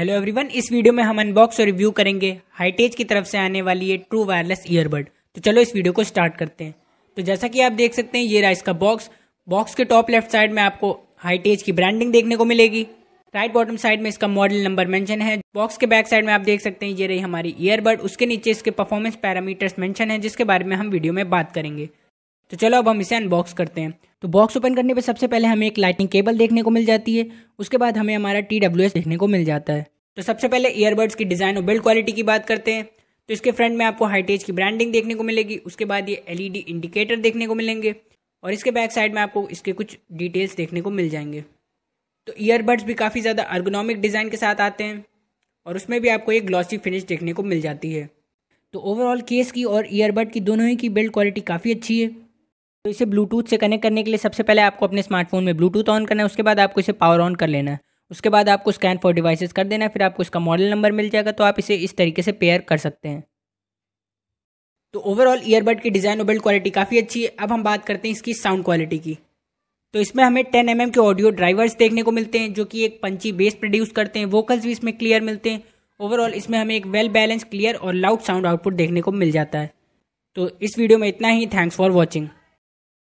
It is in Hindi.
हेलो एवरीवन इस वीडियो में हम अनबॉक्स और रिव्यू करेंगे हाईटेज की तरफ से आने वाली ये ट्रू वायरलेस ईयरबड तो चलो इस वीडियो को स्टार्ट करते हैं तो जैसा कि आप देख सकते हैं ये रहा इसका बॉक्स बॉक्स के टॉप लेफ्ट साइड में आपको हाईटेज की ब्रांडिंग देखने को मिलेगी राइट बॉटम साइड में इसका मॉडल नंबर मेंशन है बॉक्स के बैक साइड में आप देख सकते हैं ये रही हमारी ईयरबड उसके नीचे इसके परफॉर्मेंस पैरामीटर्स मैंशन है जिसके बारे में हम वीडियो में बात करेंगे तो चलो अब हम इसे अनबॉक्स करते हैं तो बॉक्स ओपन करने पर सबसे पहले हमें एक लाइटिंग केबल देखने को मिल जाती है उसके बाद हमें हमारा टी डब्ल्यू एस देखने को मिल जाता है तो सबसे पहले ईयरबड्स की डिज़ाइन और बिल्ड क्वालिटी की बात करते हैं तो इसके फ्रंट में आपको हाईटेज की ब्रांडिंग देखने को मिलेगी उसके बाद ये एलईडी इंडिकेटर e देखने को मिलेंगे और इसके बैक साइड में आपको इसके कुछ डिटेल्स देखने को मिल जाएंगे तो ईयरबड्स भी काफ़ी ज़्यादा अर्गोनॉमिक डिज़ाइन के साथ आते हैं और उसमें भी आपको एक ग्लॉसी फिनिश देखने को मिल जाती है तो ओवरऑल केस की और ईयरबड की दोनों ही की बिल्ड क्वालिटी काफ़ी अच्छी है तो इसे ब्लूटूथ से कनेक्ट करने के लिए सबसे पहले आपको अपने स्मार्टफोन में ब्लूटूथ ऑन करना है उसके बाद आपको इसे पावर ऑन कर लेना है उसके बाद आपको स्कैन फॉर डिवाइसेस कर देना है फिर आपको इसका मॉडल नंबर मिल जाएगा तो आप इसे इस तरीके से पेयर कर सकते हैं तो ओवरऑल ईयरबड की डिज़ाइन और बिल्ड क्वालिटी काफ़ी अच्छी है अब हम बात करते हैं इसकी साउंड क्वालिटी की तो इसमें हमें टेन एम mm के ऑडियो ड्राइवर्स देखने को मिलते हैं जो कि एक पंची बेस प्रोड्यूस करते हैं वोकल्स भी इसमें क्लियर मिलते हैं ओवरऑल इसमें हमें एक वेल बैलेंस क्लियर और लाउड साउंड आउटपुट देखने को मिल जाता है तो इस वीडियो में इतना ही थैंक्स फॉर वॉचिंग